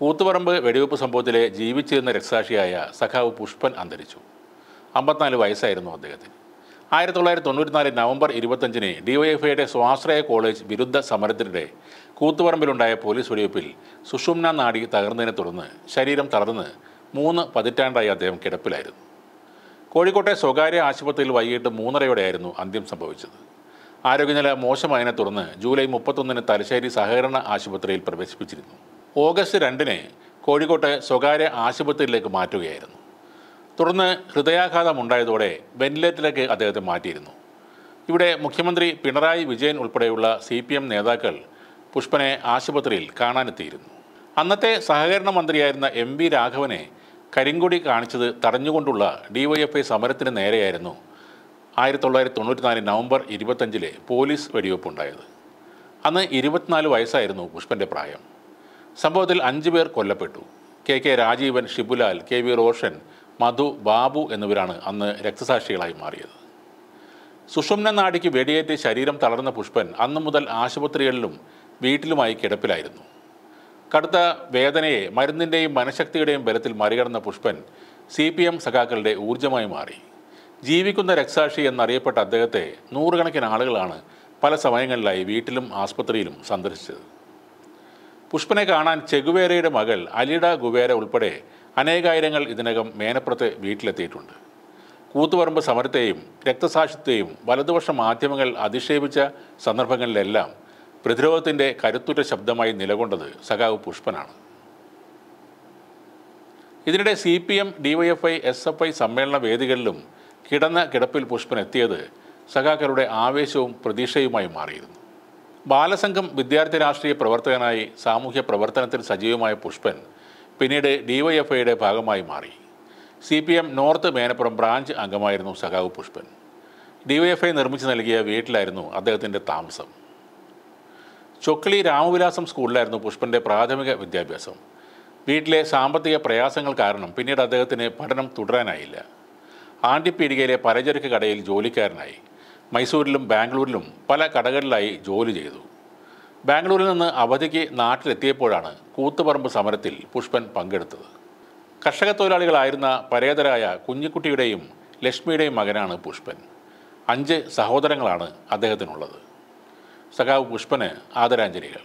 കൂത്തുപറമ്പ് വെടിവെപ്പ് സംഭവത്തിലെ ജീവിച്ചിരുന്ന രക്ഷാക്ഷിയായ സഖാവ് പുഷ്പൻ അന്തരിച്ചു അമ്പത്തിനാല് വയസ്സായിരുന്നു അദ്ദേഹത്തിന് ആയിരത്തി തൊള്ളായിരത്തി തൊണ്ണൂറ്റിനാല് നവംബർ ഇരുപത്തഞ്ചിന് ഡിവൈഎഫ്ഐയുടെ സ്വാശ്രയ കോളേജ് വിരുദ്ധ സമരത്തിനിടെ കൂത്തുപറമ്പിലുണ്ടായ പോലീസ് വെടിവെപ്പിൽ സുഷുമ്ന നാടി തകർന്നതിനെ തുടർന്ന് ശരീരം തളർന്ന് മൂന്ന് പതിറ്റാണ്ടായി അദ്ദേഹം കിടപ്പിലായിരുന്നു കോഴിക്കോട്ടെ സ്വകാര്യ ആശുപത്രിയിൽ വൈകിട്ട് മൂന്നരയോടെയായിരുന്നു അന്ത്യം സംഭവിച്ചത് ആരോഗ്യനില മോശമായതിനെ തുടർന്ന് ജൂലൈ മുപ്പത്തൊന്നിന് തലശ്ശേരി സഹകരണ ആശുപത്രിയിൽ പ്രവേശിപ്പിച്ചിരുന്നു ഓഗസ്റ്റ് രണ്ടിന് കോഴിക്കോട്ടെ സ്വകാര്യ ആശുപത്രിയിലേക്ക് മാറ്റുകയായിരുന്നു തുടർന്ന് ഹൃദയാഘാതം ഉണ്ടായതോടെ വെന്റിലേറ്ററിലേക്ക് അദ്ദേഹത്തെ മാറ്റിയിരുന്നു ഇവിടെ മുഖ്യമന്ത്രി പിണറായി വിജയൻ ഉൾപ്പെടെയുള്ള സി പി എം നേതാക്കൾ പുഷ്പനെ ആശുപത്രിയിൽ കാണാനെത്തിയിരുന്നു അന്നത്തെ സഹകരണ മന്ത്രിയായിരുന്ന എം വി രാഘവനെ കരിങ്കൊടി കാണിച്ചത് തടഞ്ഞുകൊണ്ടുള്ള ഐ സമരത്തിന് നേരെയായിരുന്നു ആയിരത്തി തൊള്ളായിരത്തി തൊണ്ണൂറ്റിനാല് നവംബർ ഇരുപത്തഞ്ചിലെ പോലീസ് വെടിവെപ്പുണ്ടായത് അന്ന് ഇരുപത്തിനാല് വയസ്സായിരുന്നു പുഷ്പൻ്റെ പ്രായം സംഭവത്തിൽ അഞ്ചു പേർ കൊല്ലപ്പെട്ടു K K Rajeevan Shibulal K V Roshan Madhu Babu എന്നിവരാണ് അന്ന് രക്തസാക്ഷികളായി മാറിയത് സുഷുമ്ന നാടിക്ക് വെടിയേറ്റ് ശരീരം തളർന്ന പുഷ്പൻ അന്ന് മുതൽ ആശുപത്രികളിലും വീട്ടിലുമായി കിടപ്പിലായിരുന്നു കടുത്ത വേദനയെ മരുന്നിൻ്റെയും മനഃശക്തിയുടെയും ബലത്തിൽ മറികടന്ന പുഷ്പൻ സി പി എം സഖാക്കളുടെ ഊർജ്ജമായി മാറി ജീവിക്കുന്ന രക്തസാക്ഷി എന്നറിയപ്പെട്ട അദ്ദേഹത്തെ നൂറുകണക്കിന് ആളുകളാണ് പല സമയങ്ങളിലായി വീട്ടിലും ആസ്പത്രിയിലും സന്ദർശിച്ചത് പുഷ്പനെ കാണാൻ ചെഗുവേരയുടെ മകൾ അലിഡ ഗുവേര ഉൾപ്പെടെ അനേകായിരങ്ങൾ ഇതിനകം മേനപ്പുറത്ത് വീട്ടിലെത്തിയിട്ടുണ്ട് കൂത്തുപറമ്പ് സമരത്തെയും രക്തസാക്ഷിത്വയും വലതുപക്ഷ മാധ്യമങ്ങൾ അധിക്ഷേപിച്ച സന്ദർഭങ്ങളിലെല്ലാം പ്രതിരോധത്തിൻ്റെ കരുത്തുറ്റ ശബ്ദമായി നിലകൊണ്ടത് സഖാവ് പുഷ്പനാണ് ഇതിനിടെ C P M DYFI S F I സമ്മേളന വേദികളിലും കിടന്ന കിടപ്പിൽ പുഷ്പൻ എത്തിയത് സഖാക്കളുടെ ആവേശവും പ്രതീക്ഷയുമായി മാറിയിരുന്നു ബാലസംഘം വിദ്യാർത്ഥി രാഷ്ട്രീയ പ്രവർത്തകനായി സാമൂഹ്യ പ്രവർത്തനത്തിൽ സജീവമായ പുഷ്പൻ പിന്നീട് ഡിവൈഎഫ്ഐയുടെ ഭാഗമായി മാറി C P M north Menappuram branch അംഗമായിരുന്നു സഖാവ് പുഷ്പൻ ഡിവൈഎഫ്ഐ നിർമ്മിച്ചു നൽകിയ വീട്ടിലായിരുന്നു അദ്ദേഹത്തിൻ്റെ താമസം ചൊക്ലി രാമവിലാസം സ്കൂളിലായിരുന്നു പുഷ്പൻ്റെ പ്രാഥമിക വിദ്യാഭ്യാസം വീട്ടിലെ സാമ്പത്തിക പ്രയാസങ്ങൾ കാരണം പിന്നീട് അദ്ദേഹത്തിന് പഠനം തുടരാനായില്ല ആണ്ടിപ്പീടികയിലെ പലചരക്ക് കടയിൽ ജോലിക്കാരനായി മൈസൂരിലും ബാംഗ്ലൂരിലും പല കടകളിലായി ജോലി ചെയ്തു ബാംഗ്ലൂരിൽ നിന്ന് അവധിക്ക് നാട്ടിലെത്തിയപ്പോഴാണ് കൂത്തുപറമ്പ് സമരത്തിൽ പുഷ്പൻ പങ്കെടുത്തത് കർഷക തൊഴിലാളികളായിരുന്ന പരേതരായ കുഞ്ഞിക്കുട്ടിയുടെയും ലക്ഷ്മിയുടെയും മകനാണ് പുഷ്പൻ അഞ്ച് സഹോദരങ്ങളാണ് അദ്ദേഹത്തിനുള്ളത് സഖാവ് പുഷ്പന് ആദരാഞ്ജലികൾ